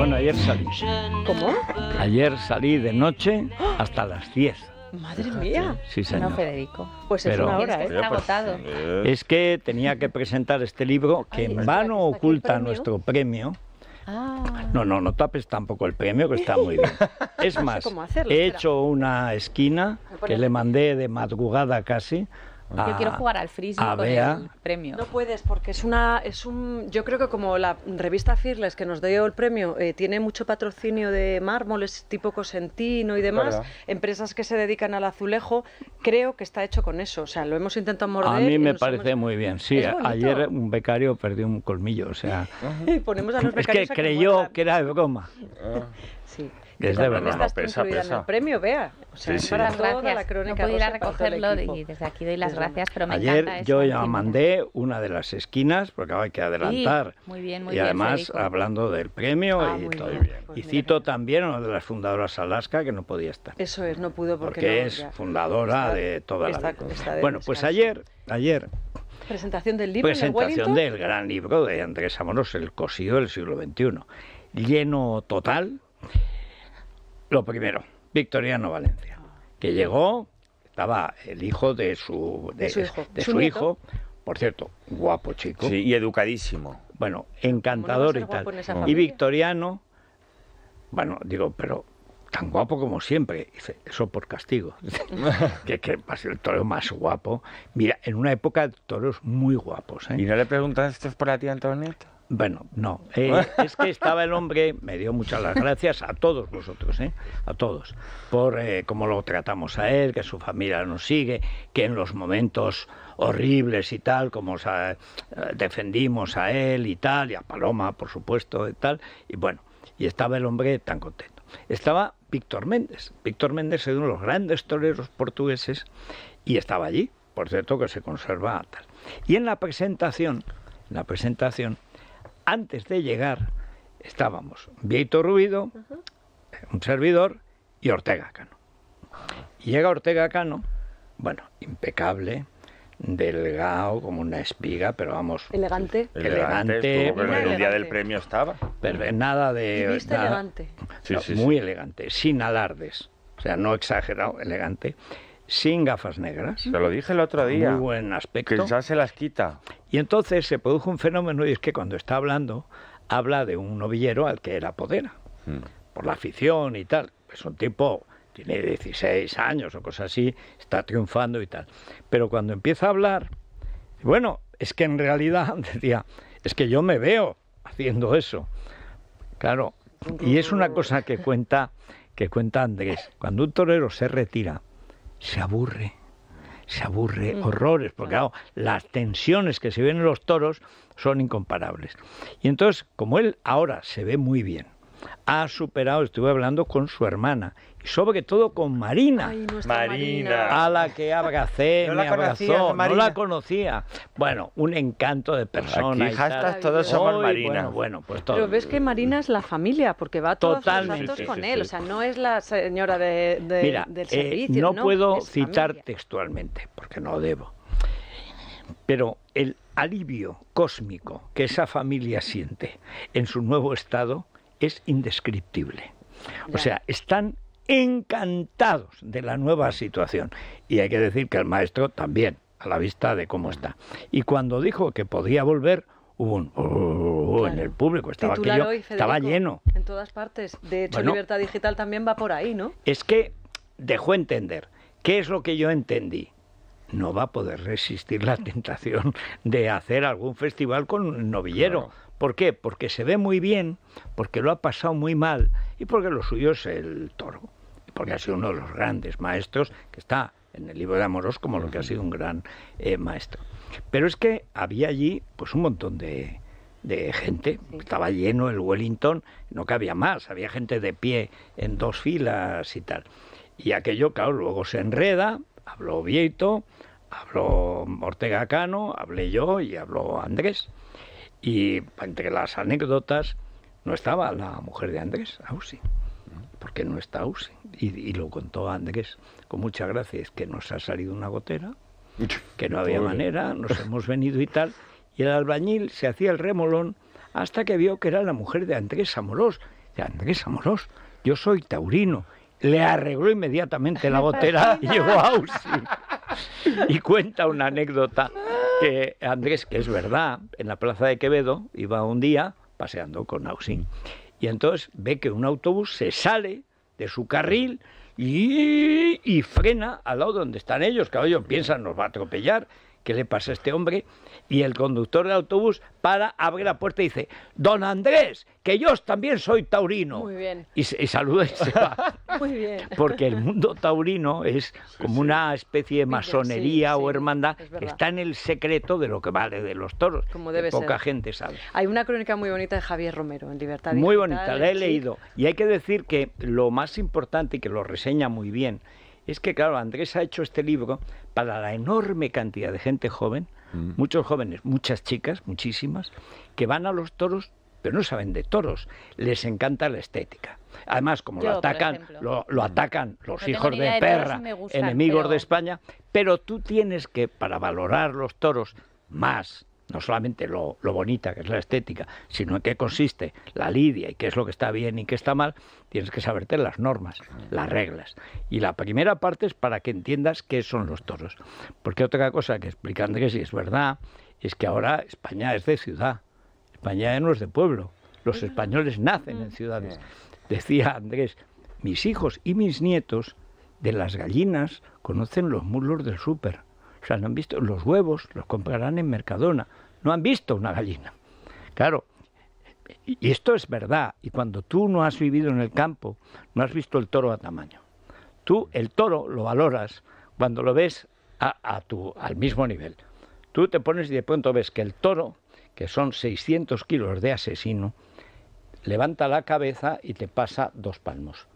Bueno, ayer salí. ¿Cómo? Ayer salí de noche hasta las 10. Madre mía. Sí, señor. No, Federico. Pues es una hora, ¿eh? está pues, agotado. Eh. Es que tenía que presentar este libro que en vano oculta nuestro premio. Ah. No, no, no tapes tampoco el premio, que está muy bien. Es más, he hecho una esquina que le mandé de madrugada casi yo ah, quiero jugar al frisbee con el premio. No puedes porque es una es un yo creo que como la revista Firles, que nos dio el premio eh, tiene mucho patrocinio de mármoles tipo Cosentino y demás, empresas que se dedican al azulejo, creo que está hecho con eso, o sea, lo hemos intentado morder. A mí me parece muy bien. Sí, ayer un becario perdió un colmillo, o sea, ponemos es que creyó que, era de broma. sí. Es de verdad, no pesa, pesa. premio, vea. sí, sí. la No recogerlo y desde aquí doy las gracias, Ayer yo ya mandé una de las esquinas porque hay que adelantar. muy bien, muy y bien. Y además hablando del premio ah, y todo pues y cito también a una de las fundadoras Alaska que no podía estar. Eso es, no pudo porque, porque es fundadora de toda las. la bueno, pues ayer, ayer presentación del libro presentación del gran libro de Andrés Amoros, El cosido del siglo XXI, lleno total. Lo primero, Victoriano Valencia, que llegó, estaba el hijo de su, de, su, hijo. por cierto, guapo chico. Sí, y educadísimo. Bueno, encantador y tal. y Victoriano, bueno, digo, pero tan guapo como siempre. eso por castigo. que, que va a ser el toro más guapo. Mira, en una época de toros muy guapos. ¿eh? ¿Y no le preguntaste por la tía Antonieta? Bueno, no. Eh, es que estaba el hombre, me dio muchas las gracias a todos vosotros, eh, a todos, por eh, cómo lo tratamos a él, que su familia nos sigue, que en los momentos horribles y tal, como eh, defendimos a él y tal, y a Paloma, por supuesto, y tal. Y bueno, y estaba el hombre tan contento. Estaba Víctor Méndez. Víctor Méndez es uno de los grandes toreros portugueses y estaba allí, por cierto, que se conserva tal. Y en la presentación, en la presentación, antes de llegar estábamos Vieto Ruido, un servidor y Ortega Cano. Y llega Ortega Cano, bueno, impecable, delgado, como una espiga, pero vamos. Elegante. Elegante. en el día del premio estaba. Pero nada de. elegante. muy elegante, sin alardes. O sea, no exagerado, elegante sin gafas negras. Se lo dije el otro día. Muy buen aspecto. ya se las quita. Y entonces se produjo un fenómeno y es que cuando está hablando, habla de un novillero al que era apodera, hmm. por la afición y tal. Es un tipo, tiene 16 años o cosas así, está triunfando y tal. Pero cuando empieza a hablar, bueno, es que en realidad decía, es que yo me veo haciendo eso. Claro, y es una cosa que cuenta que cuenta Andrés, cuando un torero se retira, se aburre, se aburre mm. horrores, porque las tensiones que se ven en los toros son incomparables. Y entonces, como él ahora se ve muy bien, ha superado, estuve hablando con su hermana sobre todo con Marina. Marina. A la que abracé, no me abrazó. no la conocía. Bueno, un encanto de pues persona. Aquí y todos Marina. Bueno, pues Pero ves que Marina es la familia, porque va todos los con él. O sea, no es la señora de, del eh, servicio. no, puedo citar textualmente, porque no debo. Pero el alivio cósmico que esa familia siente en su nuevo estado es indescriptible. O sea, están encantados de la nueva situación. Y hay que decir que el maestro también, a la vista de cómo está. Y cuando dijo que podía volver, hubo un oh, oh, oh, en el público, estaba, estaba lleno. En todas partes. De hecho, Libertad Digital también va por ahí, ¿no? Es que dejó entender. ¿Qué es lo que yo entendí? No va a poder resistir la tentación de hacer algún festival con novillero. ¿Por qué? Porque se ve muy bien, porque lo ha pasado muy mal y porque lo suyo es el toro porque ha sido uno de los grandes maestros que está en el libro de Amorós como lo que ha sido un gran eh, maestro. Pero es que había allí pues un montón de, gente, estaba lleno el Wellington, no cabía más, había gente de pie en dos filas y tal. Y aquello, claro, luego se enreda, habló Vieto habló Ortega Cano, hablé yo y habló Andrés. Y entre las anécdotas no estaba la mujer de Andrés, aún sí porque no está Ausin. Y, lo contó Andrés con muchas gracias que nos ha salido una gotera, que no había manera, nos hemos venido y tal. Y el albañil se hacía el remolón hasta que vio que era la mujer de Andrés Amorós. De Andrés Amorós, yo soy taurino. Le arregló inmediatamente la gotera y llegó a Y cuenta una anécdota que Andrés, que es verdad, en la plaza de Quevedo iba un día paseando con Ausin. Y entonces ve que un autobús se sale de su carril y, y frena al lado donde están ellos. Claro, ellos piensan, nos va a atropellar. ¿Qué le pasa a este hombre? Y el conductor del autobús para, abre la puerta y dice, don Andrés, que yo también soy taurino. Muy bien. Y, saluda y se va. Muy bien. Porque el mundo taurino es como una especie de masonería o hermandad que está en el secreto de lo que vale de los toros. Como debe Poca gente sabe. Hay una crónica muy bonita de Javier Romero en Libertad. muy bonita, la he leído. Y hay que decir que lo más importante y que lo reseña muy bien es que, claro, Andrés ha hecho este libro para la enorme cantidad de gente joven Mm. muchos jóvenes, muchas chicas, muchísimas, que van a los toros pero no saben de toros, les encanta la estética. Además, como lo atacan, lo, mm. atacan los hijos de perra, enemigos de España, pero tú tienes que, para valorar los toros más no solamente lo, bonita que es la estética, sino en qué consiste la lidia y qué es lo que está bien y qué está mal, tienes que saberte las normas, las reglas. Y la primera parte es para que entiendas qué son los toros. Porque otra cosa que explica Andrés, y es verdad, es que ahora España es de ciudad, España no es de pueblo, los españoles nacen en ciudades. Decía Andrés, mis hijos y mis nietos de las gallinas conocen los mulos del súper o sea, no han visto los huevos, los comprarán en Mercadona. No han visto una gallina. Claro, y esto es verdad. Y cuando tú no has vivido en el campo, no has visto el toro a tamaño. Tú el toro lo valoras cuando lo ves a, tu, al mismo nivel. Tú te pones y de pronto ves que el toro, que son 600 kilos de asesino, levanta la cabeza y te pasa dos palmos.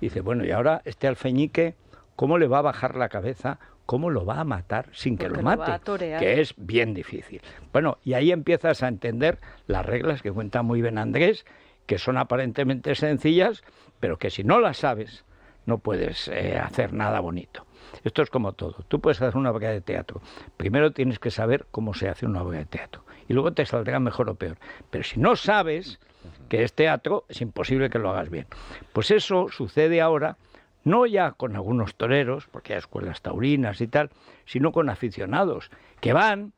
dice, bueno, y ahora este alfeñique, ¿cómo le va a bajar la cabeza ¿cómo lo va a matar sin que lo mate? que es bien difícil. Bueno, y ahí empiezas a entender las reglas que cuenta muy bien Andrés, que son aparentemente sencillas, pero que si no las sabes, no puedes eh, hacer nada bonito. Esto es como todo. Tú puedes hacer una obra de teatro. Primero tienes que saber cómo se hace una obra de teatro. Y luego te saldrá mejor o peor. Pero si no sabes que es teatro, es imposible que lo hagas bien. Pues eso sucede ahora no ya con algunos toreros, porque hay escuelas taurinas y tal, sino con aficionados que van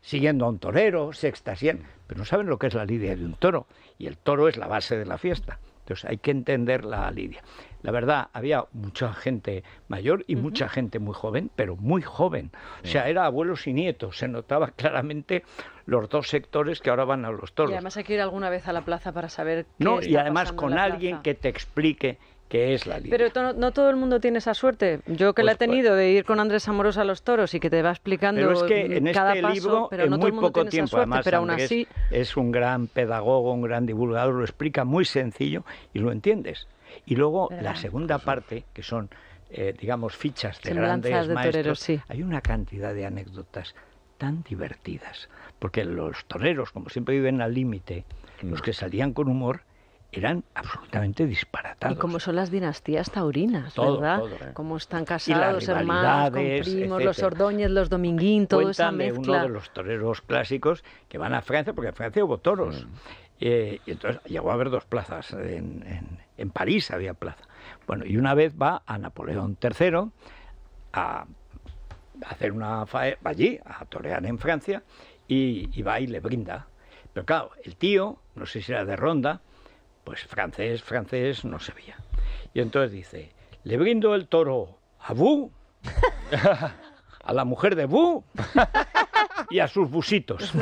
siguiendo a un torero, se extasían, mm. pero no saben lo que es la lidia de un toro, y el toro es la base de la fiesta. Entonces hay que entender la lidia. La verdad, había mucha gente mayor y mucha gente muy joven, pero muy joven. O sea, era abuelos y nietos. Se notaba claramente los dos sectores que ahora van a los toros. Y además hay que ir alguna vez a la plaza para saber qué No, y además con alguien que te explique que es la Pero no, todo el mundo tiene esa suerte. Yo que la he pues, pues. tenido de ir con Andrés Amorosa a los toros y que te va explicando pero es que en cada este paso, pero en no muy poco tiempo, además, pero aún así es un gran pedagogo, un gran divulgador, lo explica muy sencillo y lo entiendes. Y luego la segunda parte, que son eh, digamos fichas de grandes toreros, hay una cantidad de anécdotas tan divertidas, porque los toreros, como siempre viven al límite, los mm. que salían con humor eran absolutamente disparatados. Y como son las dinastías taurinas, ¿verdad? Eh. Como están casados, hermanos, con primos, los Ordóñez, los Dominguín, Cuéntame uno de los toreros clásicos que van a Francia, porque en Francia hubo toros. Mm. Eh, y entonces llegó a haber dos plazas, en, París había plaza. Bueno, y una vez va a Napoleón III a hacer una Va allí, a torear en Francia, y va y le brinda. Pero claro, el tío, no sé si era de Ronda, pues francés, francés no sabía. Y entonces dice, le brindo el toro a Bu, a la mujer de Bu y a sus busitos. Eso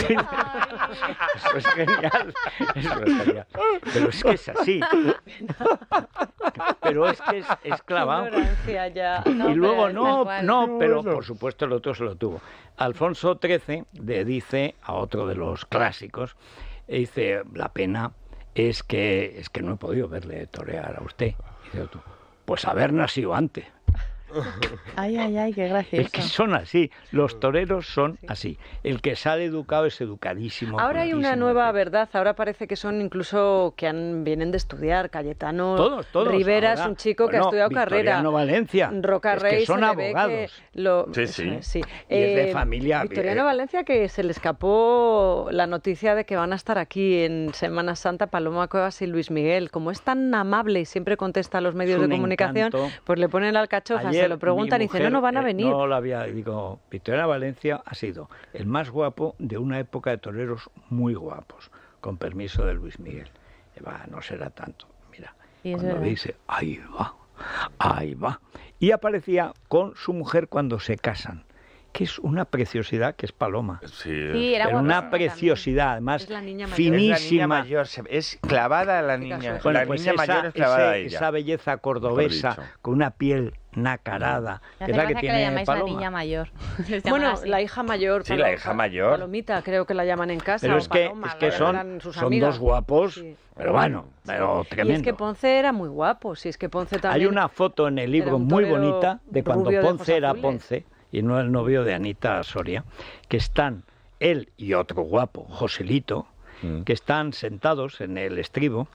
es genial. Eso es genial. Pero es que es así. Pero es que es, y luego, no, no, pero por supuesto el otro se lo tuvo. Alfonso XIII le dice a otro de los clásicos, dice, la pena es que, es que no he podido verle torear a usted. Y pues haber nacido antes. Ay, ay, ay, qué gracioso. Es que son así, los toreros son así. El que sale educado es educadísimo. Ahora hay una nueva verdad, ahora parece que son incluso que han, vienen de estudiar, Cayetano, Rivera es un chico que ha estudiado Victoriano carrera. Valencia. es que son abogados. sí, sí. Y es de eh, familia. Victoriano eh, Valencia que se le escapó la noticia de que van a estar aquí en Semana Santa Paloma Cuevas y Luis Miguel. Como es tan amable y siempre contesta a los medios de comunicación, pues le ponen al cachofa se lo preguntan y no, no van a eh, venir. No la había, digo, Victoria Valencia ha sido el más guapo de una época de toreros muy guapos, con permiso de Luis Miguel. Va, no será tanto, mira. ¿Y dice, ahí va, ahí va. Y aparecía con su mujer cuando se casan que es una preciosidad que es Paloma. Sí, era una preciosidad, además, la niña mayor. finísima. Es, clavada la niña. la pues esa, mayor es clavada esa belleza cordobesa con una piel nacarada, es la que, tiene La niña mayor. bueno, la hija mayor. Sí, la hija mayor. Palomita, creo que la llaman en casa. Pero es que, son, dos guapos, pero bueno, pero tremendo. es que Ponce era muy guapo, si es que Ponce Hay una foto en el libro muy bonita de cuando Ponce era Ponce, y no el novio de Anita Soria, que están él y otro guapo, Joselito, mm. que están sentados en el estribo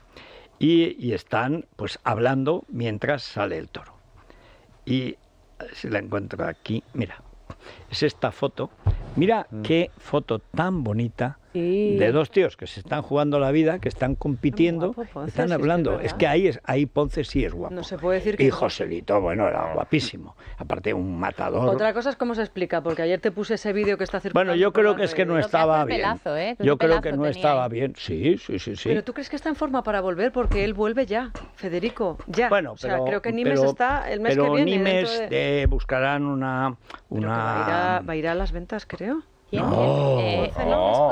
y, están pues hablando mientras sale el toro. Y eh, se la encuentro aquí, mira, es esta foto. Mira mm. qué foto tan bonita de dos tíos que se están jugando la vida, que están compitiendo, están hablando. es, que ahí, es, ahí Ponce sí es guapo. No se puede decir que. Y Joselito, bueno, era guapísimo. Aparte, un matador. Otra cosa es cómo se explica, porque ayer te puse ese vídeo que está circulando. Bueno, yo creo que es que no estaba bien. ¿eh? Yo creo que no estaba bien. Sí, sí, sí, sí. Pero tú crees que está en forma para volver, porque él vuelve ya, Federico, ya. Bueno, pero, creo que Nimes está el mes que viene. Nimes eh, buscarán una. va a ir a las ventas, creo. No, eh,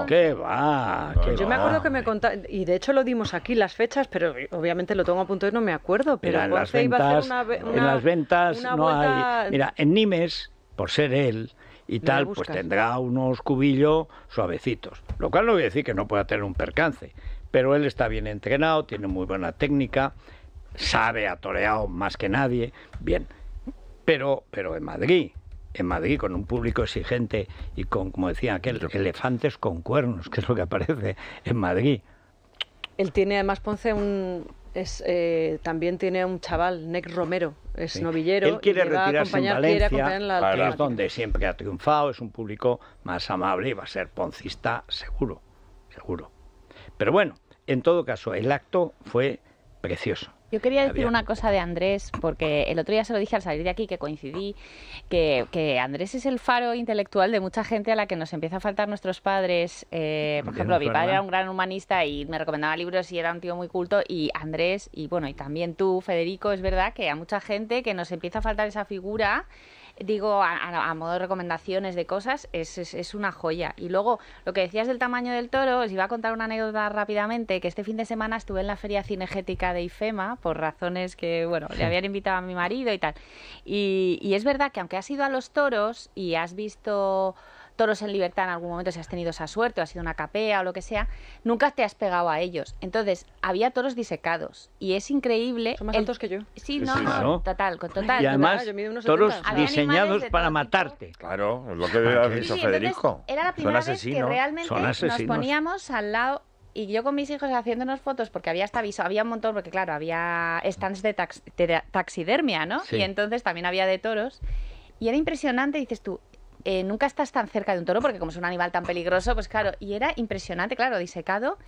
qué va. yo me acuerdo que me contaron, y de hecho lo dimos aquí las fechas, pero obviamente lo tengo a punto y no me acuerdo. Pero en las ventas, en las ventas no hay. Mira, en Nimes, por ser él y tal, pues tendrá unos cubillos suavecitos. Lo cual no voy a decir que no pueda tener un percance, pero él está bien entrenado, tiene muy buena técnica, sabe atoreado más que nadie. Bien. Pero, pero en Madrid, en Madrid con un público exigente y con, como decía aquel, elefantes con cuernos, que es lo que aparece en Madrid. Él tiene además Ponce un, es, eh, también tiene un chaval, Nick Romero, es novillero. Él quiere retirarse en Valencia, la es donde siempre ha triunfado, es un público más amable y va a ser poncista seguro, seguro. Pero bueno, en todo caso, el acto fue precioso. Yo quería decir una cosa de Andrés, porque el otro día se lo dije al salir de aquí, que coincidí, que, que Andrés es el faro intelectual de mucha gente a la que nos empieza a faltar nuestros padres. Eh, por ejemplo, mi padre era un gran humanista y me recomendaba libros y era un tío muy culto. Y Andrés, y bueno, y también tú, Federico, es verdad que a mucha gente que nos empieza a faltar esa figura digo, a, modo de recomendaciones de cosas, es, una joya. Y luego, lo que decías del tamaño del toro, os iba a contar una anécdota rápidamente, que este fin de semana estuve en la feria cinegética de IFEMA, por razones que, bueno, le habían invitado a mi marido y tal. Y, y es verdad que aunque has ido a los toros y has visto toros en libertad en algún momento, si has tenido esa suerte o has sido una capea o lo que sea, nunca te has pegado a ellos. Entonces, había toros disecados y es increíble. Son más altos que yo. Sí, no, total, con total. Y además, toros diseñados para matarte. Claro, es lo que ha dicho Federico. Era la primera vez que realmente nos poníamos al lado y yo con mis hijos haciéndonos fotos porque había hasta aviso, había un montón, porque claro, había stands de, taxidermia, ¿no? Y entonces también había de toros. Y era impresionante, dices tú, eh, nunca estás tan cerca de un toro porque como es un animal tan peligroso, pues claro, y era impresionante, claro, disecado,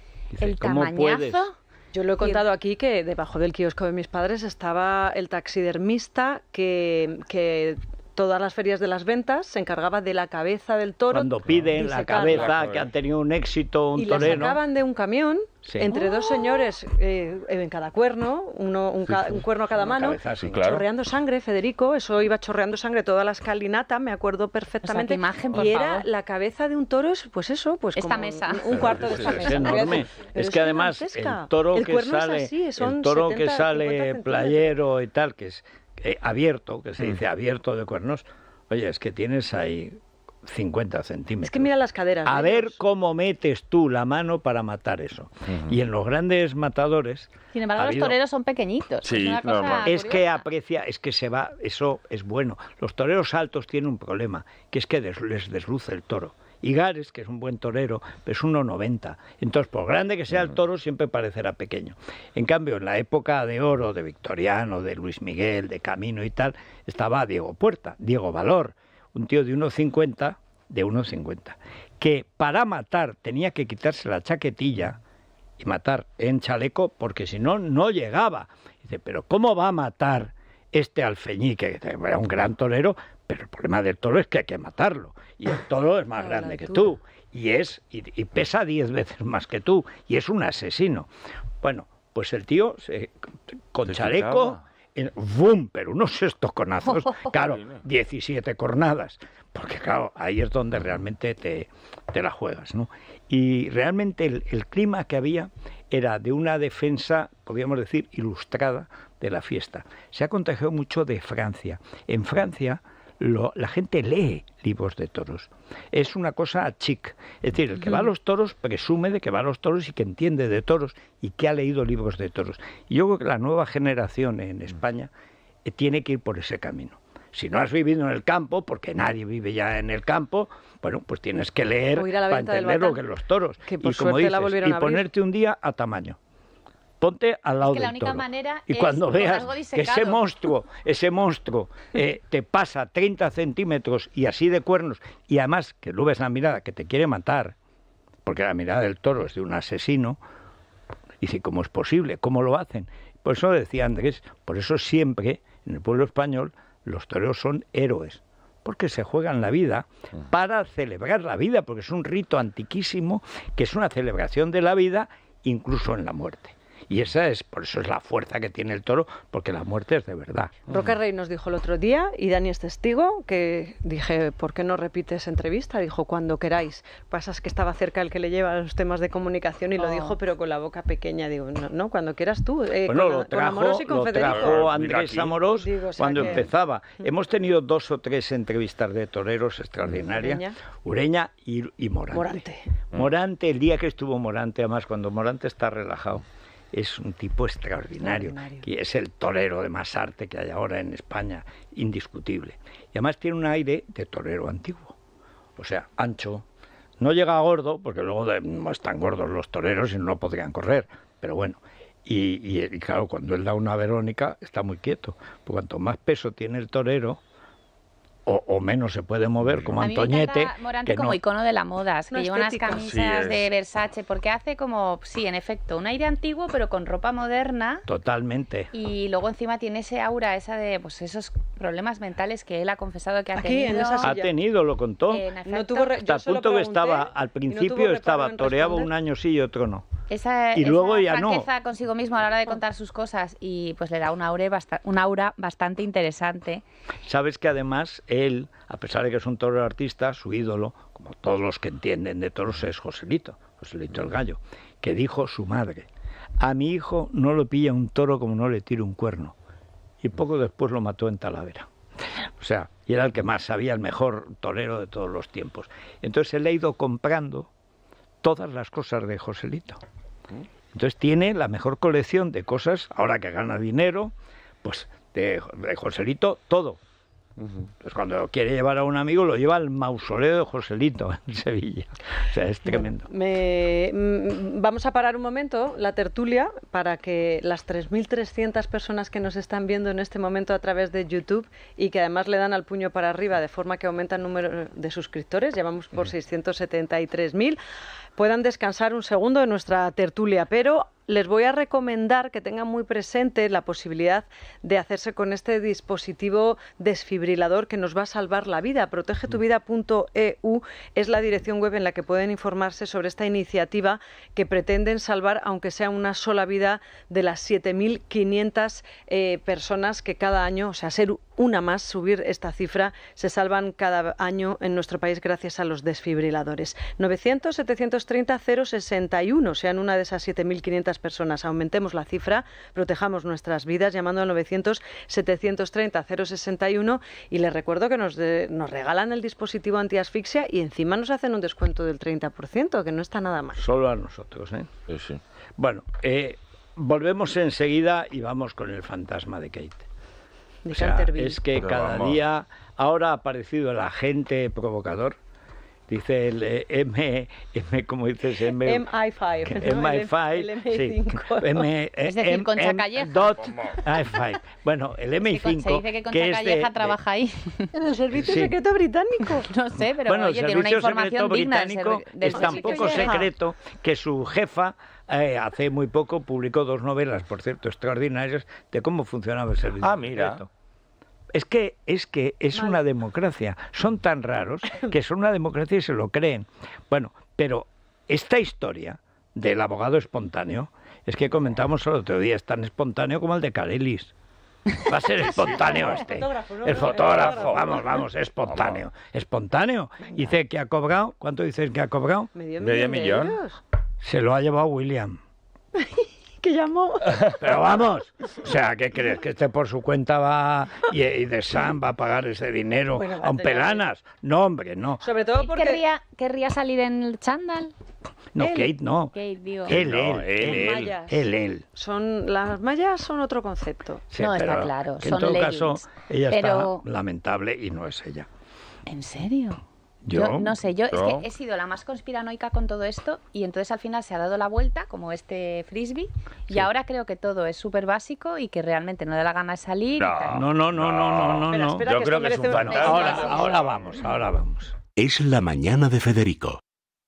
el tamañazo. Yo lo he contado aquí que debajo del kiosco de mis padres estaba el taxidermista que todas las ferias de las ventas se encargaba de la cabeza del toro. Cuando piden la cabeza, que han tenido un éxito, un torero. Y la sacaban de un camión entre dos señores eh, en cada cuerno, uno, un, cuerno a cada mano, chorreando sangre, Federico, eso iba chorreando sangre toda la escalinata, me acuerdo perfectamente. imagen, y era la cabeza de un toro, pues eso, pues esta mesa. Un, cuarto de esta mesa. Es es que además el toro que sale, toro que sale playero y tal, que es eh, abierto, que se dice abierto de cuernos, oye, es que tienes ahí 50 centímetros. Es que mira las caderas. A ¿eh? ver cómo metes tú la mano para matar eso. Y en los grandes matadores. Sin embargo, los toreros son pequeñitos. es, que aprecia, es que se va, eso es bueno. Los toreros altos tienen un problema, que es que les desluce el toro. Higares, que es un buen torero, es 1,90. Entonces, por grande que sea el toro, siempre parecerá pequeño. En cambio, en la época de oro de Victoriano, de Luis Miguel, de Camino y tal, estaba Diego Puerta, Diego Valor, un tío de 1,50, de 1,50, que para matar tenía que quitarse la chaquetilla y matar en chaleco porque si no, no llegaba. Dice, pero ¿cómo va a matar este alfeñique? Que era un gran torero, pero el problema del toro es que hay que matarlo y el toro es más ah, grande que tú y es y, pesa diez veces más que tú y es un asesino. Bueno, pues el tío con chaleco, en, ¡bum! Pero unos conazos, claro, 17 cornadas, porque claro, ahí es donde realmente te, la juegas, ¿no? Y realmente el, el clima que había era de una defensa, podríamos decir, ilustrada de la fiesta. Se ha contagiado mucho de Francia. En Francia la gente lee libros de toros. Es una cosa chic. Es decir, el que va a los toros presume de que va a los toros y que entiende de toros y que ha leído libros de toros. Y yo creo que la nueva generación en España eh, tiene que ir por ese camino. Si no has vivido en el campo, porque nadie vive ya en el campo, bueno, pues tienes que leer para entender lo que los toros. y ponerte un día a tamaño ponte al lado la y cuando veas que ese monstruo, ese monstruo eh, te pasa 30 centímetros y así de cuernos, y además que lo ves la mirada que te quiere matar, porque la mirada del toro es de un asesino, dice, ¿cómo es posible? ¿Cómo lo hacen? Por eso decía Andrés, por eso siempre en el pueblo español los toreros son héroes, porque se juegan la vida mm. para celebrar la vida, porque es un rito antiquísimo que es una celebración de la vida incluso en la muerte. Y esa es, por eso es la fuerza que tiene el toro, porque la muerte es de verdad. Roca mm. Rey nos dijo el otro día, y Dani es testigo, que dije, ¿por qué no repites entrevista? Dijo, cuando queráis. Pasas que estaba cerca el que le lleva los temas de comunicación y lo ah. dijo, pero con la boca pequeña. Digo, no, cuando quieras tú. Eh, bueno, lo trajo, Andrés Amorós cuando empezaba. Mm. Hemos tenido dos o tres entrevistas de toreros extraordinarias. Ureña, y, Morante. Morante, el día que estuvo Morante, además, cuando Morante está relajado es un tipo extraordinario, que es el torero de más arte que hay ahora en España, indiscutible. Y además tiene un aire de torero antiguo, o sea, ancho. No llega a gordo, porque luego eh, no están gordos los toreros y no podrían correr, pero bueno. Y, y, claro, cuando él da una Verónica, está muy quieto. Por cuanto más peso tiene el torero, o, menos se puede mover, como Antoñete. como icono de la moda, que lleva unas camisas de Versace, porque hace como, sí, en efecto, un aire antiguo, pero con ropa moderna. Totalmente. Y luego encima tiene ese aura, esa de pues esos problemas mentales que él ha confesado que ha tenido. ha tenido, lo contó. no tuvo hasta punto que estaba, al principio estaba, toreado un año sí y otro no. y luego ya no. consigo mismo a la hora de oh. contar sus cosas y pues le da un aura, un aura bastante interesante. Sabes que además él, a pesar de que es un torero artista, su ídolo, como todos los que entienden de toros, es Joselito, Joselito el Gallo, que dijo su madre, a mi hijo no lo pilla un toro como no le tira un cuerno. Y poco después lo mató en Talavera. O sea, y era el que más sabía, el mejor torero de todos los tiempos. Entonces él ha ido comprando todas las cosas de Joselito. Entonces tiene la mejor colección de cosas, ahora que gana dinero, pues de Joselito todo. Pues cuando quiere llevar a un amigo lo lleva al mausoleo de Joselito en Sevilla. O sea, es tremendo. Mm, vamos a parar un momento la tertulia para que las 3.300 personas que nos están viendo en este momento a través de YouTube y que además le dan al puño para arriba de forma que aumenta el número de suscriptores, llevamos por 673.000, puedan descansar un segundo de nuestra tertulia, pero les voy a recomendar que tengan muy presente la posibilidad de hacerse con este dispositivo desfibrilador que nos va a salvar la vida. Protegetuvida.eu es la dirección web en la que pueden informarse sobre esta iniciativa que pretenden salvar, aunque sea una sola vida, de las 7.500 eh, personas que cada año, o sea, ser una más, subir esta cifra, se salvan cada año en nuestro país gracias a los desfibriladores. 900, 700 930-061 sean una de esas 7.500 personas. Aumentemos la cifra, protejamos nuestras vidas llamando a 900-730-061 y les recuerdo que nos, nos regalan el dispositivo antiasfixia y encima nos hacen un descuento del 30%, que no está nada mal. Solo a nosotros, ¿eh? sí. Bueno, eh, volvemos enseguida y vamos con el fantasma de Kate. es que cada día ahora ha aparecido el agente provocador dice el eh, M, M como dices M MI5 mi MI5 MI5 sí. M, eh, es decir M, Concha Calleja I5 bueno el mi 5 se dice que Concha que Calleja trabaja ahí en el servicio secreto británico no sé pero bueno, oye, tiene una información digna británico es tan poco secreto que su jefa eh, hace muy poco publicó dos novelas, por cierto, extraordinarias, de cómo funcionaba el servicio. Ah, mira. Secreto. Es que es, que es una democracia. Son tan raros que son una democracia y se lo creen. Bueno, pero esta historia del abogado espontáneo, es que comentamos el otro día, es tan espontáneo como el de Carelis. Va a ser espontáneo este. El fotógrafo, vamos, vamos, espontáneo. Espontáneo. Dice que ha cobrado, ¿cuánto dices que ha cobrado? Medio, millón. Se lo ha llevado William. que llamó. Pero vamos, o sea, ¿qué crees? Que este por su cuenta va y, de Sam va a pagar ese dinero a un pelanas. No, hombre, no. Sobre todo porque... ¿Querría, salir en el chándal? No, Kate no. Él, él, él, Son, las mallas son otro concepto. no, está claro. en todo caso, ella está lamentable y no es ella. ¿En serio? Yo, no sé, yo, es que he sido la más conspiranoica con todo esto y entonces al final se ha dado la vuelta, como este frisbee, y ahora creo que todo es súper básico y que realmente no da la gana salir. No, no, no, no, no, no. yo creo que es un fantasma. Ahora, ahora vamos, ahora vamos. Es la mañana de Federico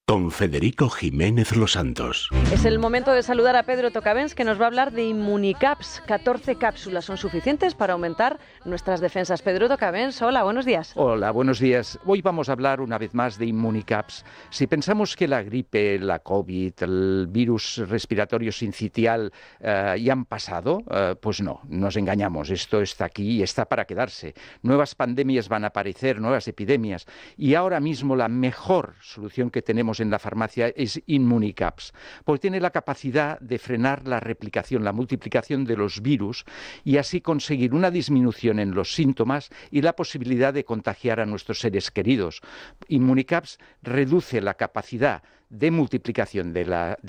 con Federico Jiménez Los Santos. Es el momento de saludar a Pedro Tocavens que nos va a hablar de Inmunicaps. 14 cápsulas son suficientes para aumentar nuestras defensas. Pedro Tocavens, hola, buenos días. Hola, buenos días. Hoy vamos a hablar una vez más de Inmunicaps. Si pensamos que la gripe, la COVID, el virus respiratorio sincitial eh, ya han pasado, eh, pues no, nos engañamos. Esto está aquí y está para quedarse. Nuevas pandemias van a aparecer, nuevas epidemias. Y ahora mismo la mejor solución que tenemos en la farmacia es Immunicaps, porque tiene la capacidad de frenar la replicación, la multiplicación de los virus y así conseguir una disminución en los síntomas y la posibilidad de contagiar a nuestros seres queridos. Immunicaps reduce la capacidad de multiplicación de,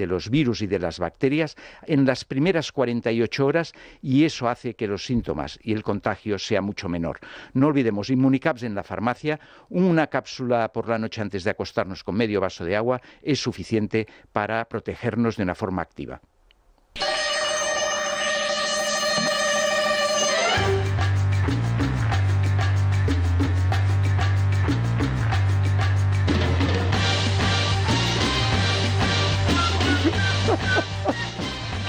los virus y de las bacterias en las primeras 48 horas y eso hace que los síntomas y el contagio sea mucho menor. No olvidemos, Inmunicaps en la farmacia, una cápsula por la noche antes de acostarnos con medio vaso de agua es suficiente para protegernos de una forma activa.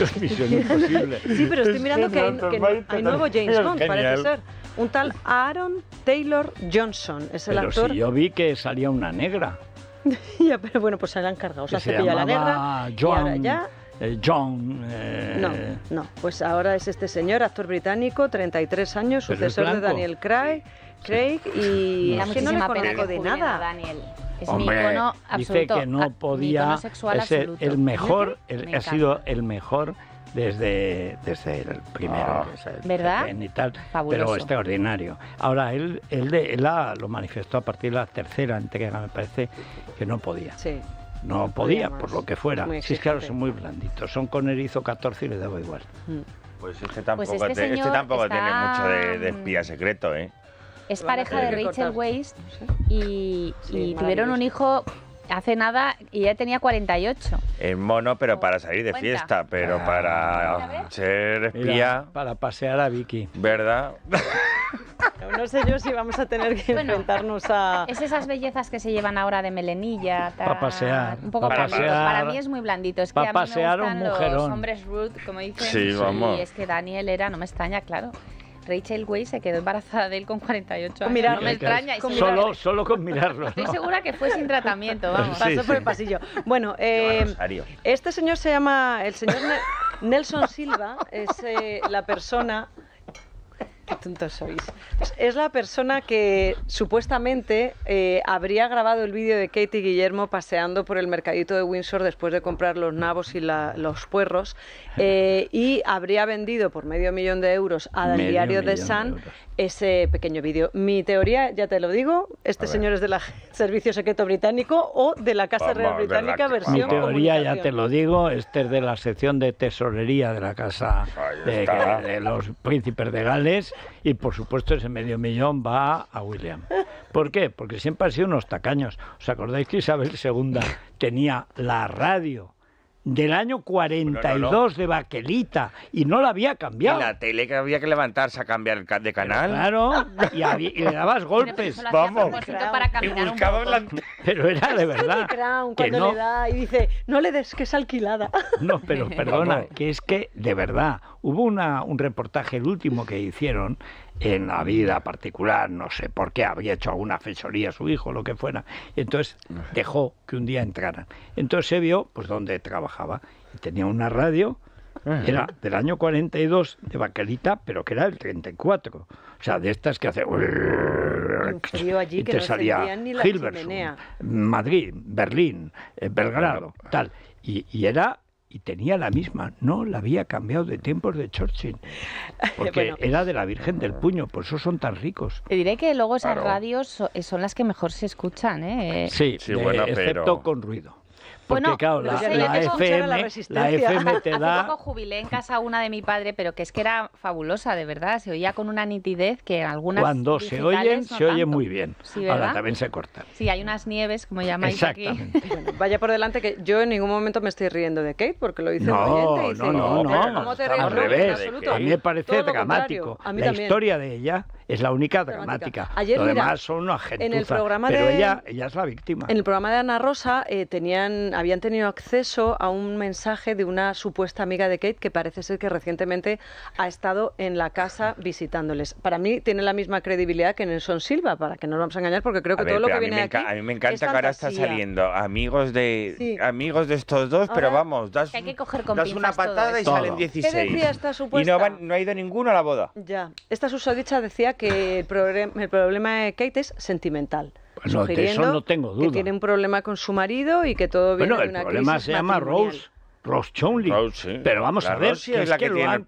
Imposible. Sí, pero estoy mirando que, hay, que nuevo James Bond, parece ser. Un tal Aaron Taylor Johnson es el actor. yo vi que salía una negra. ya, pero bueno, pues se la han cargado. O sea, se, pilla la negra. John... Eh, John. Eh... No, no, pues ahora es este señor, actor británico, 33 años, sucesor de Daniel Craig, Craig y no, es que no le conozco de nada. Es dice que no ah, podía ser el mejor, ha sido el mejor desde, desde el primero. Ah. ¿Verdad? pero extraordinario. Ahora, él, él, lo manifestó a partir de la tercera entrega, me parece, que no podía. Sí. No, podía, por lo que fuera. Sí, es claro, son muy blanditos. Son con erizo 14 y le daba igual. Mm. Pues este tampoco, pues este este tiene mucho de, de mm, espía secreto, ¿eh? es pareja de Rachel Weisz y, tuvieron un hijo hace nada y ya tenía 48. Es eh, mono, pero oh, para salir de fiesta, pero ah. para ser espía. para pasear a Vicky. ¿Verdad? No sé yo si vamos a tener que enfrentarnos a... Es esas bellezas que se llevan ahora de melenilla. Para pasear. Un para, para mí es muy blandito. Es que a mí me gustan los hombres rude, como dicen. Sí, vamos. Y es que Daniel era, no me extraña, claro. Rachel Way se quedó embarazada de él con 48 años. solo, solo con mirarlo. Estoy segura que fue sin tratamiento, vamos. Pasó por el pasillo. Bueno, eh, este señor se llama, el señor Nelson Silva, es eh, la persona pues es la persona que supuestamente eh, habría grabado el vídeo de Katie Guillermo paseando por el mercadito de Windsor después de comprar los nabos y los puerros eh, y habría vendido por medio millón de euros al diario The Sun ese pequeño vídeo. Mi teoría, ya te lo digo, este señor es del Servicio Secreto Británico o de la Casa Real Británica versión. Mi teoría, ya te lo digo, este es de la sección de tesorería de la Casa de, de, los Príncipes de Gales y por supuesto ese medio millón va a William. ¿Por qué? Porque siempre han sido unos tacaños. ¿Os acordáis que Isabel II tenía la radio? del año 42 de Baquelita y no la había cambiado. la tele que había que levantarse a cambiar de canal. claro, y, le dabas golpes. Vamos, y Pero era de verdad. le da y dice, no le des que es alquilada. No, pero perdona, que es que de verdad, Hubo una, un reportaje, el último que hicieron, en la vida particular, no sé por qué, había hecho alguna fechoría a su hijo, lo que fuera. Entonces dejó que un día entraran. Entonces se vio pues dónde trabajaba. tenía una radio, ah. era del año 42 de Baquelita, pero que era el 34. O sea, de estas que hace... y te salía ni Madrid, Berlín, eh, Belgrado, tal. y era y tenía la misma, no la había cambiado de tiempos de Churchill, porque pues era de la Virgen del Puño, por eso son tan ricos. Te diré que luego esas radios eh, son las que mejor se escuchan, ¿eh? eh excepto con ruido. Porque, la, FM, te da... Hace poco jubilé en casa una de mi padre, pero que es que era fabulosa, de verdad. Se oía con una nitidez que algunas Cuando se oyen, se oye muy bien. Ahora también se corta. Sí, hay unas nieves, como llamáis aquí. vaya por delante que yo en ningún momento me estoy riendo de Kate, porque lo dice no, no, no, no, no, al revés. A mí me parece dramático. la historia de ella es la única dramática. Ayer, lo son una gentuza, pero ella, ella es la víctima. En el programa de Ana Rosa eh, tenían habían tenido acceso a un mensaje de una supuesta amiga de Kate que parece ser que recientemente ha estado en la casa visitándoles. Para mí tiene la misma credibilidad que Nelson Silva, para que no nos vamos a engañar, porque creo que todo lo que viene aquí. A mí me encanta que ahora está saliendo amigos de amigos de estos dos, pero vamos, das, una patada y salen 16. ¿Qué decía esta supuesta? Y no, ha ido ninguno a la boda. Ya. Esta susodicha decía que el, el problema de Kate es sentimental. Pues eso no tengo duda. que tiene un problema con su marido y que todo viene de una crisis el problema se llama Rose. Rose Pero vamos a ver si es, la que, han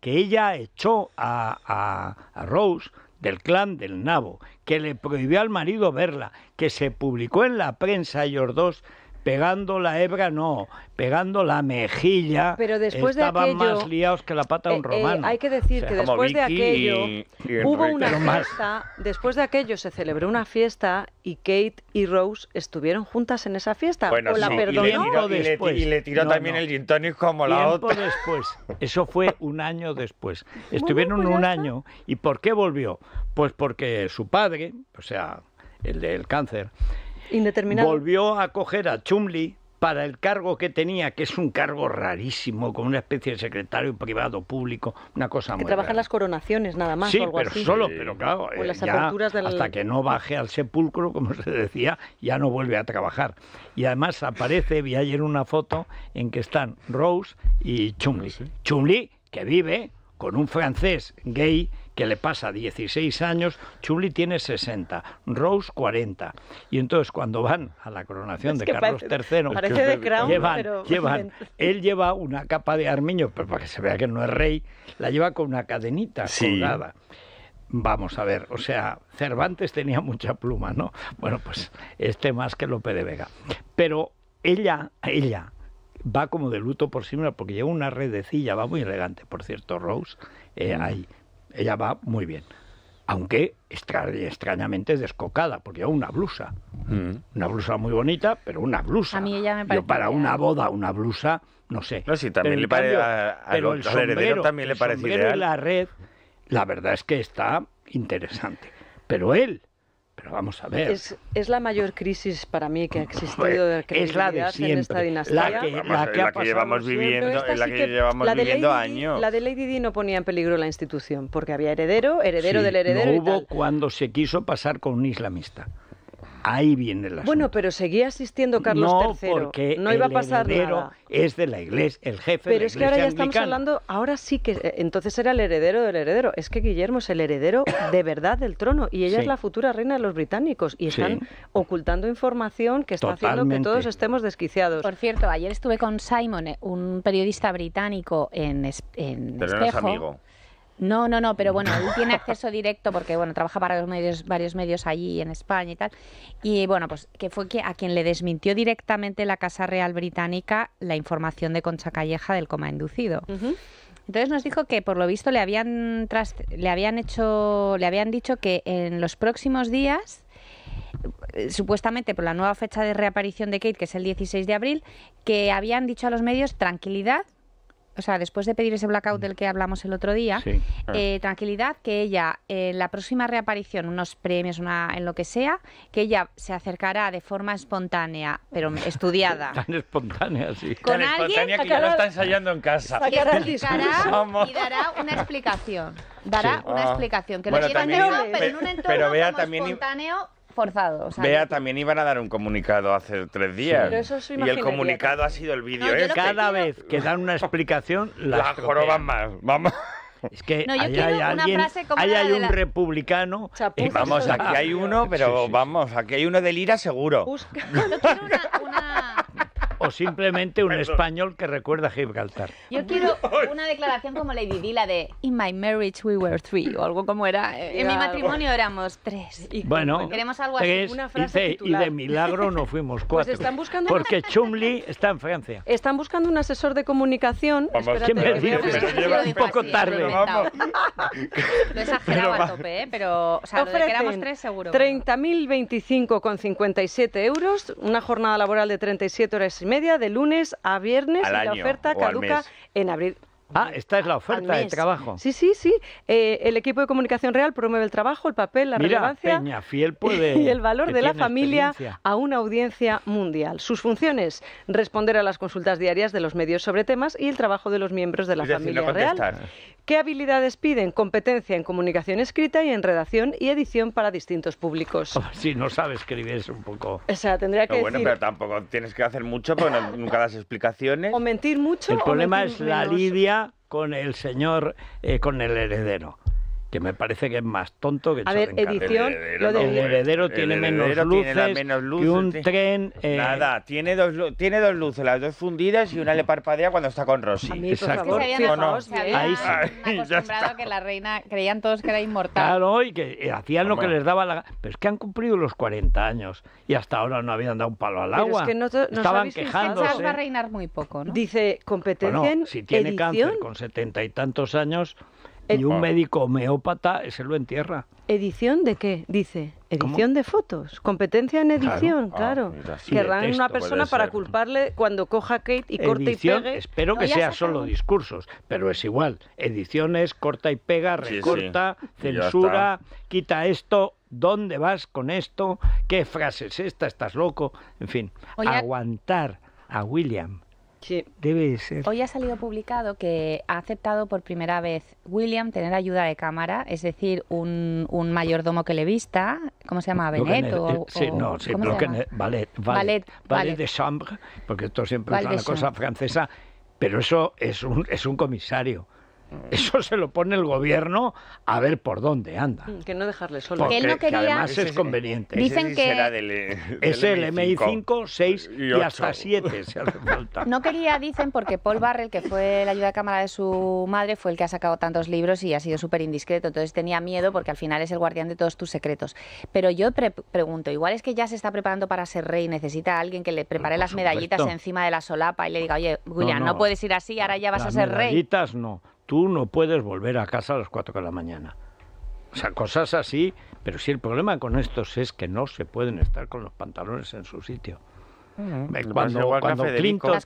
Que ella echó a, a, a Rose del clan del Nabo, que le prohibió al marido verla, que se publicó en la prensa ellos dos pegando la hebra no, pegando la mejilla, Pero después estaban más liados que la pata de un eh, eh, romano. hay que decir que después de aquello hubo una fiesta, después de aquello se celebró una fiesta y Kate y Rose estuvieron juntas en esa fiesta. Y le tiró, también el gin tonic como la otra. después. Eso fue un año después. Estuvieron pues un año. ¿Y por qué volvió? Pues porque su padre, o sea, el del cáncer, Indeterminado. Volvió a coger a Chumli para el cargo que tenía, que es un cargo rarísimo, con una especie de secretario privado público, una cosa muy. Que trabaja en las coronaciones, nada más. Sí, pero solo, pero claro, eh, hasta que no baje al sepulcro, como se decía, ya no vuelve a trabajar. Y además aparece, vi ayer una foto en que están Rose y Chumli. Ah, Chumli, que vive, con un francés gay que le pasa 16 años, Chuli tiene 60, Rose 40. Y entonces cuando van a la coronación de Carlos III, parece de Crown, él lleva una capa de armiño, pero para que se vea que no es rey, la lleva con una cadenita colgada. Vamos a ver, o sea, Cervantes tenía mucha pluma, ¿no? Bueno, pues este más que Lope de Vega. Pero ella, ella, va como de luto por sí misma, porque lleva una redecilla, va muy elegante, por cierto, Rose, eh, mm. ahí. Ella va muy bien. Aunque extrañamente descocada, porque lleva una blusa. Mm. Una blusa muy bonita, pero una blusa. A ella me parece Yo para una boda, una blusa, no sé. No, sí, también pero le parece pero el sombrero, también le parece la red, la verdad es que está interesante. Pero él, pero vamos a ver. Es, la mayor crisis para mí que ha existido de es la de siempre, esta dinastía. La que, la que, llevamos viviendo, la que, llevamos viviendo años. La de Lady Di no ponía en peligro la institución, porque había heredero, heredero del heredero. No hubo cuando se quiso pasar con un islamista. Ahí viene la. Bueno, pero seguía asistiendo Carlos III. no iba a pasar nada. Es de la iglesia, el jefe de la Pero es que ahora ya estamos hablando, ahora sí que eh, entonces era el heredero del heredero. Es que Guillermo es el heredero de verdad del trono y ella es la futura reina de los británicos y están ocultando información que está haciendo que todos estemos desquiciados. Por cierto, ayer estuve con Simon, un periodista británico en, en Espejo. No, no, no, pero bueno, él tiene acceso directo porque, bueno, trabaja para varios medios allí en España y tal. Y bueno, pues que fue que a quien le desmintió directamente la Casa Real Británica la información de Concha Calleja del coma inducido. Entonces nos dijo que por lo visto le habían, le habían hecho, le habían dicho que en los próximos días supuestamente por la nueva fecha de reaparición de Kate, que es el 16 de abril, que habían dicho a los medios tranquilidad, o sea, después de pedir ese blackout mm. del que hablamos el otro día, eh, tranquilidad que ella, en la próxima reaparición, unos premios, una, en lo que sea, que ella se acercará de forma espontánea, pero estudiada. Tan espontánea, sí. Con alguien espontánea que ya lo está ensayando en casa. y dará una explicación. Dará una ah. explicación. Que lo lleva pero en un entorno espontáneo forzado. Bea, también iban a dar un comunicado hace tres días. y el comunicado ha sido el vídeo. Este. Cada vez que dan una explicación, la, joroban más. Vamos. Es que ahí hay, hay un republicano. y vamos, aquí hay uno, pero vamos, aquí hay uno del IRA seguro. Busca... quiero una simplemente un español que recuerda a Gibraltar. Yo quiero una declaración como Lady Dila de In my marriage we were three, o algo como era. Eh, en mi matrimonio éramos tres. Y bueno, queremos algo así. Una frase y, de, y, de, milagro no fuimos pues cuatro. están buscando porque Chumli está en Francia. Están buscando un asesor de comunicación. ¿Quién me me un poco tarde. Lo exageraba a tope, ¿eh? pero o sea, lo de éramos tres seguro. 30.025,57 euros, una jornada laboral de 37 horas y media de lunes a viernes y la oferta caduca en abril. Ah, esta es la oferta de trabajo. Sí, sí, sí. Eh, el equipo de comunicación real promueve el trabajo, el papel, la relevancia fiel y el valor de la familia a una audiencia mundial. Sus funciones, responder a las consultas diarias de los medios sobre temas y el trabajo de los miembros de la familia real. ¿Qué habilidades piden? Competencia en comunicación escrita y en redacción y edición para distintos públicos. si oh, no sabes escribir es un poco... O sea, tendría que bueno, pero tampoco tienes que hacer mucho porque nunca das explicaciones. O mentir mucho. El problema es la lidia con el señor, eh, con el heredero que me parece que es más tonto que A edición, el heredero, tiene, menos luces tiene que un tren. Pues eh, nada, tiene dos, tiene dos luces, las dos fundidas y una le parpadea cuando está con Rosy. Exacto. Ahí sí. acostumbrado que la reina creían todos que era inmortal. Claro, y que hacían lo que les daba la. Pero es que han cumplido los 40 años y hasta ahora no habían dado un palo al agua. es que no Estaban quejándose. a reinar muy poco, ¿no? Dice competencia si tiene cáncer con setenta y tantos años y un médico homeópata, se lo entierra. ¿Edición de qué? Dice. Edición de fotos. Competencia en edición, ah, claro. Querrán una persona para culparle cuando coja Kate y corte y pegue. Espero que ah, sea solo discursos, pero es igual. Ediciones, corta y pega, recorta, censura, quita esto, ¿dónde vas con esto? ¿Qué frases es esta? ¿Estás loco? En fin, aguantar a William Sí. Debe Hoy ha salido publicado que ha aceptado por primera vez William tener ayuda de cámara, es decir, un, mayordomo que le vista, ¿cómo se llama? ¿Benet? Eh, sí, no, sí, Ballet, de chambre, porque esto siempre es una cosa francesa, pero eso es un, es un comisario Eso se lo pone el gobierno a ver por dónde anda. Mm, que no dejarle solo. Porque, quería... además es conveniente. Dicen que es el MI5, 6 y, hasta 7 se No quería, dicen, porque Paul Barrel, que fue el ayuda de cámara de su madre, fue el que ha sacado tantos libros y ha sido súper indiscreto. Entonces tenía miedo porque al final es el guardián de todos tus secretos. Pero yo pregunto, igual es que ya se está preparando para ser rey, necesita a alguien que le prepare las medallitas encima de la solapa y le diga, oye, no, puedes ir así, ahora ya vas a ser rey. no tú no puedes volver a casa a las 4 de la mañana. O sea, cosas así, pero si sí, el problema con estos es que no se pueden estar con los pantalones en su sitio. Mm. Eh, cuando, cuando Clinton,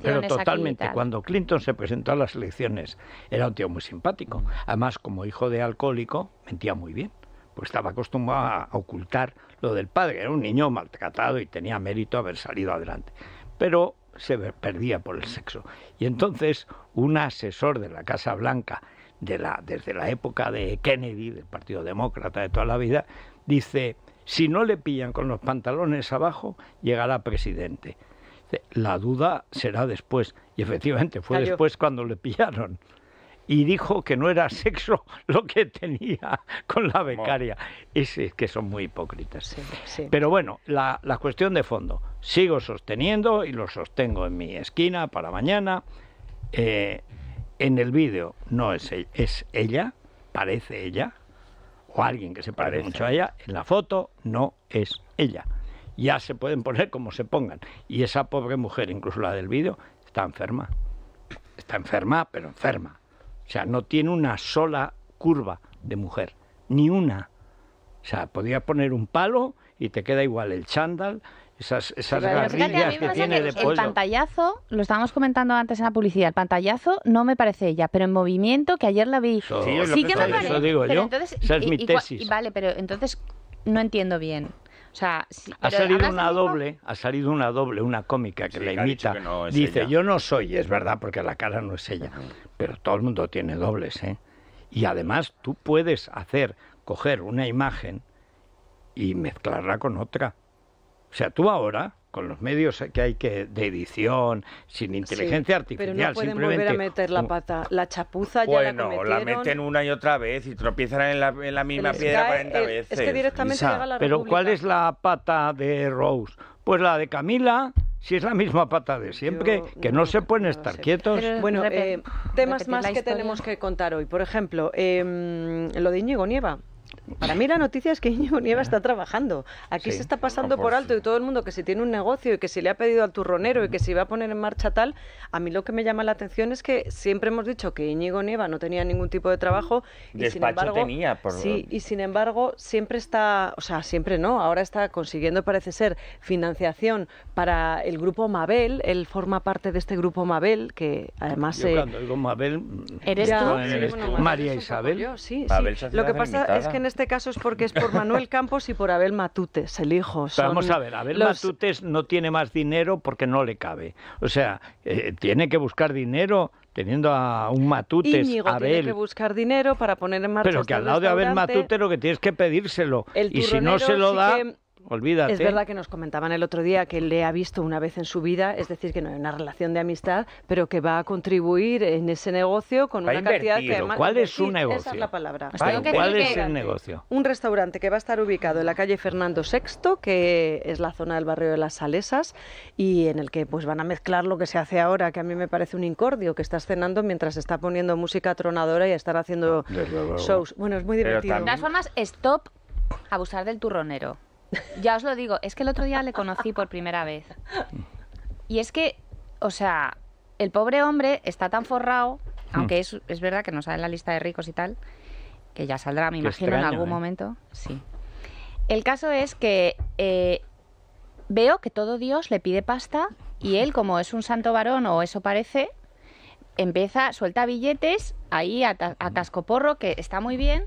pero totalmente, cuando Clinton se presentó a las elecciones, era un tío muy simpático. Además, como hijo de alcohólico, mentía muy bien, pues estaba acostumbrado a ocultar lo del padre. Era un niño maltratado y tenía mérito haber salido adelante. Pero se perdía por el sexo. Y entonces un asesor de la Casa Blanca, de la, desde la época de Kennedy, del Partido Demócrata de toda la vida, dice, si no le pillan con los pantalones abajo, llegará presidente. La duda será después. Y efectivamente fue después cuando le pillaron y dijo que no era sexo lo que tenía con la becaria. Es que son muy hipócritas. Pero bueno, la, cuestión de fondo, sigo sosteniendo y lo sostengo en mi esquina para mañana. Eh, en el vídeo no es, es ella, parece ella, o alguien que se parece mucho a ella, en la foto no es ella. Ya se pueden poner como se pongan. Y esa pobre mujer, incluso la del vídeo, está enferma. Está enferma, pero enferma. O sea, no tiene una sola curva de mujer, ni una. O sea, podía poner un palo y te queda igual el chándal, esas, esas que tiene de El pantallazo, lo estábamos comentando antes en la publicidad, el pantallazo no me parece ella, pero en movimiento, que ayer la vi. sí, que me Entonces, es mi tesis. vale, pero entonces no entiendo bien ha salido una doble, ha salido una doble, una cómica que la imita. Dice, yo no soy, es verdad, porque la cara no es ella. Pero todo el mundo tiene dobles, ¿eh? Y además tú puedes hacer, coger una imagen y mezclarla con otra. O sea, tú ahora con los medios que hay que de edición, sin inteligencia artificial. Pero no pueden volver a meter la pata, la chapuza ya la Bueno, la meten una y otra vez y tropiezan en la, misma piedra 40 veces. Eh, es que directamente llega la Pero ¿cuál es la pata de Rose? Pues la de Camila, si es la misma pata de siempre, que no, se pueden estar quietos. bueno, eh, temas más que tenemos que contar hoy. Por ejemplo, eh, lo de Íñigo Nieva. Para mí la noticia es que Íñigo Nieva está trabajando. Aquí se está pasando por alto y todo el mundo que si tiene un negocio y que se le ha pedido al turronero y que se va a poner en marcha tal, a mí lo que me llama la atención es que siempre hemos dicho que Íñigo Nieva no tenía ningún tipo de trabajo y sin embargo tenía sí y sin embargo siempre está, o sea, siempre no, ahora está consiguiendo parece ser financiación para el grupo Mabel, él forma parte de este grupo Mabel que además yo eh, cuando digo Mabel eres tú, María Isabel. sí, sí. Lo que pasa es que en este caso es porque es por Manuel Campos y por Abel Matutes, el hijo. Vamos a ver, Abel Matutes no tiene más dinero porque no le cabe. O sea, eh, tiene que buscar dinero teniendo a un Matutes, tiene que buscar dinero para poner en marcha Pero que este al lado de Abel Matute lo que tienes que pedírselo. y si no se lo da... Olvídate. Es verdad que nos comentaban el otro día que le ha visto una vez en su vida, es decir, que no hay una relación de amistad, pero que va a contribuir en ese negocio con una cantidad que además... ¿Cuál es su negocio? la palabra. ¿Cuál, es el negocio? Un restaurante que va a estar ubicado en la calle Fernando VI, que es la zona del barrio de las Salesas, y en el que pues van a mezclar lo que se hace ahora, que a mí me parece un incordio, que estás cenando mientras está poniendo música tronadora y estar haciendo shows. Bueno, es muy divertido. De todas formas, stop abusar del turronero. Ya os lo digo, es que el otro día le conocí por primera vez. Y es que, o sea, el pobre hombre está tan forrado, hmm. aunque es, verdad que no sale en la lista de ricos y tal, que ya saldrá, me imagino, en algún ¿eh? momento. Sí. El caso es que eh, veo que todo Dios le pide pasta y él, como es un santo varón o eso parece, empieza, suelta billetes ahí a, a cascoporro, hmm. que está muy bien,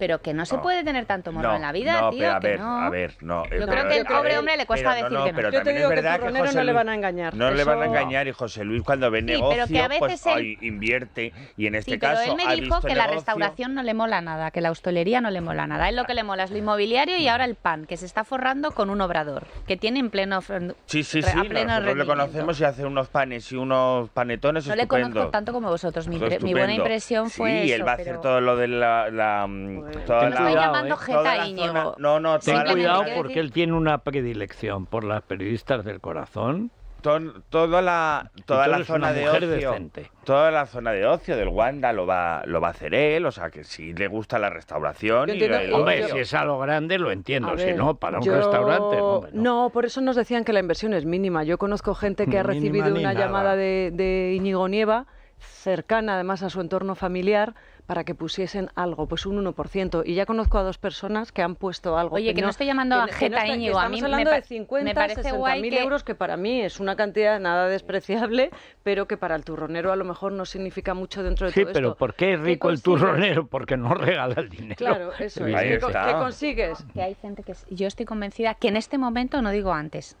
pero que no se puede tener tanto morro en la vida, no, tío. a ver, a ver, no. Yo creo que el pobre hombre le cuesta decir que no. Yo te digo verdad que, José no le van a engañar. No le van a engañar y José Luis cuando ve negocios, negocio, pues él... invierte y en este sí, pero él me dijo que la restauración no le mola nada, que la hostelería no le mola nada. Él lo que le mola es lo inmobiliario y mm. ahora el pan, que se está forrando con un obrador, que tiene en pleno Sí, sí, sí, nosotros le conocemos y hace unos panes y unos panetones No le conozco tanto como vosotros, mi buena impresión fue Sí, él va a hacer todo lo de la mm, Está llamando ¿eh? no, no, Ten cuidado porque él tiene una predilección por las periodistas del corazón. toda la toda la zona de ocio toda la zona de ocio del Wanda lo va lo va a hacer él o sea que si le gusta la restauración y si es a lo grande lo entiendo si no para un restaurante no, por eso nos decían que la inversión es mínima yo conozco gente que ha recibido una llamada de, de Íñigo Nieva cercana además a su entorno familiar para que pusiesen algo, pues un 1%. Y ya conozco a dos personas que han puesto algo. Oye, que, no, estoy llamando a Jeta mí hablando de 50, mil euros, que para mí es una cantidad nada despreciable, pero que para el turronero a lo mejor no significa mucho dentro de todo esto. Sí, pero ¿por qué es rico el turronero? Porque no regala el dinero. Claro, eso es. ¿Qué, consigues? Que hay gente que... Yo estoy convencida que en este momento, no digo antes,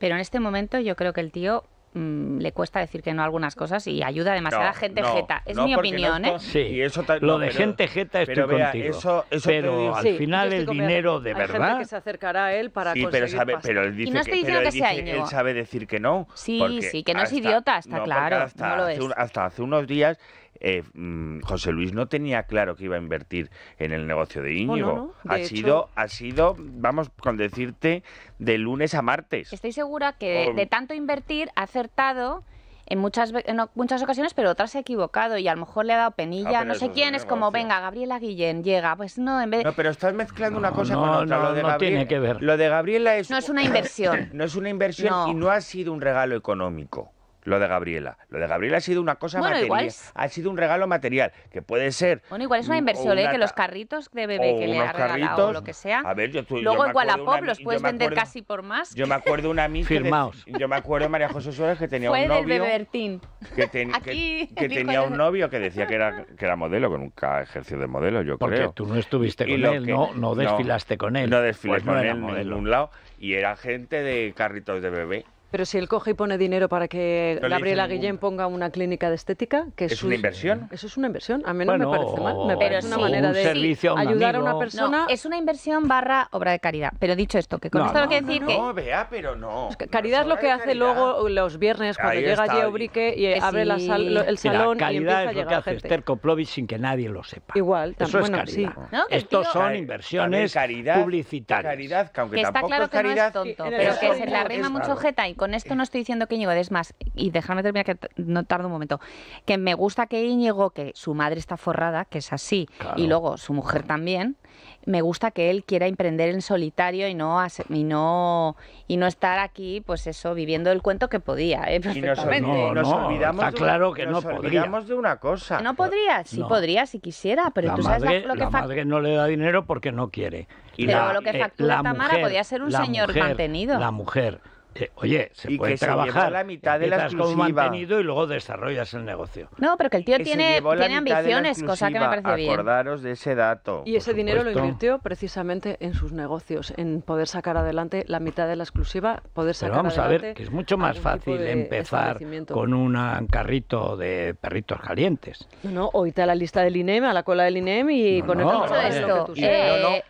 pero en este momento yo creo que el tío Mm, le cuesta decir que no a algunas cosas y ayuda demasiada gente jeta. Es mi opinión, ¿eh? Sí, y eso lo de gente jeta estoy pero, contigo. eso, eso pero al final el dinero de hay verdad... Gente que se acercará a él para sí, conseguir pero, sabe, pero él dice y no estoy diciendo que, sea Él sabe decir que no. Sí, sí, que no es idiota, está claro. Hasta, no lo hace unos días eh, mm, José Luis no tenía claro que iba a invertir en el negocio de oh, Íñigo. ha sido, ha sido, vamos con decirte, de lunes a martes. Estoy segura que de tanto invertir ha acertado en muchas, muchas ocasiones, pero otras se ha equivocado y a lo mejor le ha dado penilla. Ah, no sé quién es como, venga, Gabriela Guillén llega. Pues no, en vez pero estás mezclando una cosa con otra. lo tiene que ver. Lo de Gabriela es... No es una inversión. no es una inversión y no ha sido un regalo económico lo de Gabriela. Lo de Gabriela ha sido una cosa material. Ha sido un regalo material, que puede ser. Bueno, igual es una inversión, ¿eh? Que los carritos de bebé que le ha regalado o lo que sea. A ver, yo tú, Luego igual a Pop los puedes vender casi por más. Yo me acuerdo una amiga. Firmaos. yo me acuerdo de María José Suárez que tenía un novio. Del Bebertín. Que, tenía un novio que decía que era, que era modelo, que nunca ejerció de modelo, yo creo. Porque tú no estuviste con él, no, desfilaste con él. No desfilé pues con él en ningún lado. Y era gente de carritos de bebé. Pero si él coge y pone dinero para que Gabriela Guillén ponga una clínica de estética, que es, una inversión. Eso es una inversión. A mí no me parece mal. Me parece una manera de ayudar a una persona. No, es una inversión barra obra de caridad. Pero dicho esto, que con esto lo que decir que. No, vea, pero no. caridad es lo que hace luego los viernes cuando llega llega Geobrique y eh, abre el salón y empieza es a llegar gente. Esther Plovis sin que nadie lo sepa. Igual, también. es caridad. Estos son inversiones publicitarias. Caridad, que aunque tampoco es caridad. Está claro que no es tonto, pero que se le arrima mucho jeta con esto no estoy diciendo que Íñigo, es más, y déjame terminar que no tardo un momento, que me gusta que Íñigo, que su madre está forrada, que es así, y luego su mujer también, me gusta que él quiera emprender en solitario y no y no y no estar aquí pues eso viviendo el cuento que podía ¿eh? nos, olvidamos claro que no olvidamos de una cosa no podría sí podría si quisiera pero tú sabes lo que no le da dinero porque no quiere pero lo que eh, factura Tamara podía ser un señor mantenido la mujer eh, oye, se puede trabajar. la mitad de la exclusiva. y luego desarrollas el negocio. No, pero que el tío tiene, ambiciones, cosa que me parece bien. de ese dato. Y ese dinero lo invirtió precisamente en sus negocios, en poder sacar adelante la mitad de la exclusiva, poder sacar pero vamos a ver que es mucho más fácil empezar con un carrito de perritos calientes. No, no, a la lista del INEM, a la cola del INEM y con esto.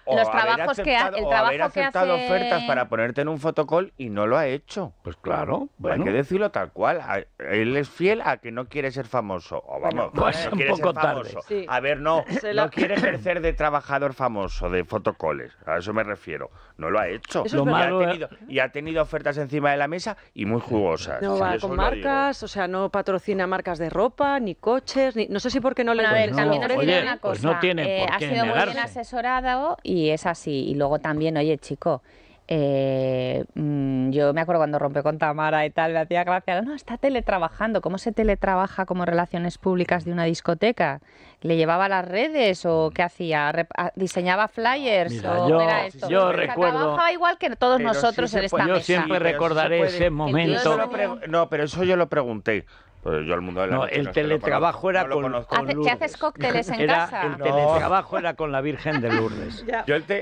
los trabajos que el trabajo o haber aceptado ofertas para ponerte en un fotocall y no lo ha hecho hecho. Pues claro, hay que decirlo tal cual. Él es fiel a que no quiere ser famoso. O vamos, pues quiere ser A ver, no, no quiere ejercer de trabajador famoso, de fotocoles. A eso me refiero. No lo ha hecho. Lo y, ha tenido, ofertas encima de la mesa y muy jugosas. No va con marcas, o sea, no patrocina marcas de ropa, ni coches, ni... no sé si porque no le a ver, también una pues cosa. Eh, ha sido muy bien asesorado y es así. Y luego también, oye, chico, eh, mm, yo me acuerdo cuando rompe con Tamara y tal, me hacía gracia, no, está teletrabajando, ¿cómo se teletrabaja como relaciones públicas de una discoteca? ¿Le llevaba las redes o mm. qué hacía? Ah, ¿Diseñaba flyers? yo, recuerdo... Trabajaba igual que todos nosotros en esta Yo siempre recordaré ese momento... No, pero eso yo lo pregunté. Pues yo al mundo de la no, el teletrabajo era con, haces cócteles en El teletrabajo era con la Virgen de Lourdes.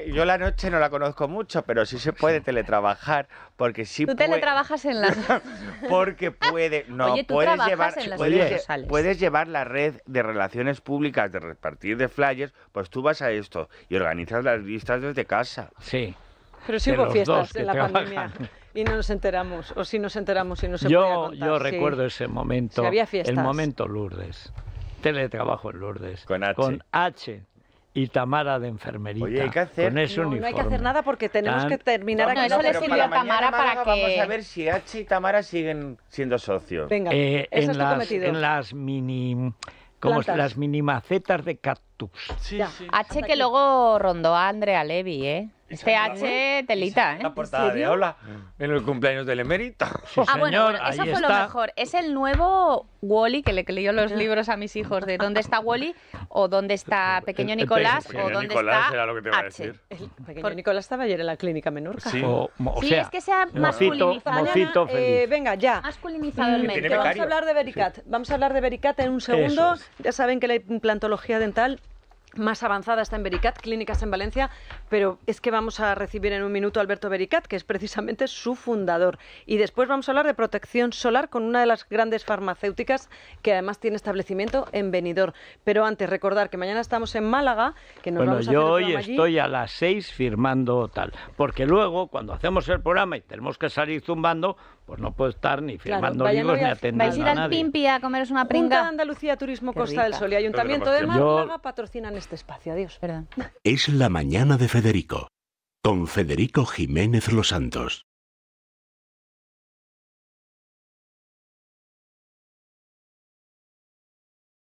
yo, la noche no la conozco mucho, pero sí se puede teletrabajar porque sí Tú teletrabajas en la... porque puede... No, puedes llevar... puedes, llevar la red de relaciones públicas, de repartir de flyers, pues tú vas a esto y organizas las vistas desde casa. Sí. Pero sí hubo fiestas de la pandemia y no nos enteramos, o si nos enteramos y no se yo, contar. Yo recuerdo ese momento, el momento Lourdes, teletrabajo en Lourdes, con H. y Tamara de enfermería, con hay No, hay que hacer nada porque tenemos que terminar no, aquí. eso le sirvió Tamara para que. Vamos a ver si H y Tamara siguen siendo socios. Venga, eh, en, las, en las mini. Como las mini macetas de cactus. Sí, H que luego rondó a Andrea Levy, ¿eh? TH telita, ¿eh? La portada de Hola en el cumpleaños del emérito. ah, bueno, bueno, eso fue lo mejor. Es el nuevo Wally que le que leyó los libros a mis hijos de dónde está Wally o dónde está pequeño Nicolás o dónde Nicolás está era lo que te iba a decir. pequeño Por... Nicolás estaba ayer en la clínica Menorca. Sí, o, sí es que sea ha masculinizado. eh, venga, ya. Mm, Vamos a hablar de Bericat. Vamos a hablar de Bericat en un segundo. Ya saben que la implantología dental más avanzada está en Bericat, clínicas en Valencia, pero es que vamos a recibir en un minuto a Alberto Bericat, que es precisamente su fundador. Y después vamos a hablar de protección solar con una de las grandes farmacéuticas que además tiene establecimiento en Benidorm. Pero antes, recordar que mañana estamos en Málaga, que nos bueno, yo hoy estoy a las seis firmando tal, porque luego cuando hacemos el programa y tenemos que salir zumbando, pues no puedo estar ni firmando ni atendiendo a, a comeros una pringa. Andalucía Turismo Costa del Sol y Ayuntamiento de Málaga este espacio. Adiós. Perdón. Es la mañana de Federico, con Federico Jiménez Los Santos.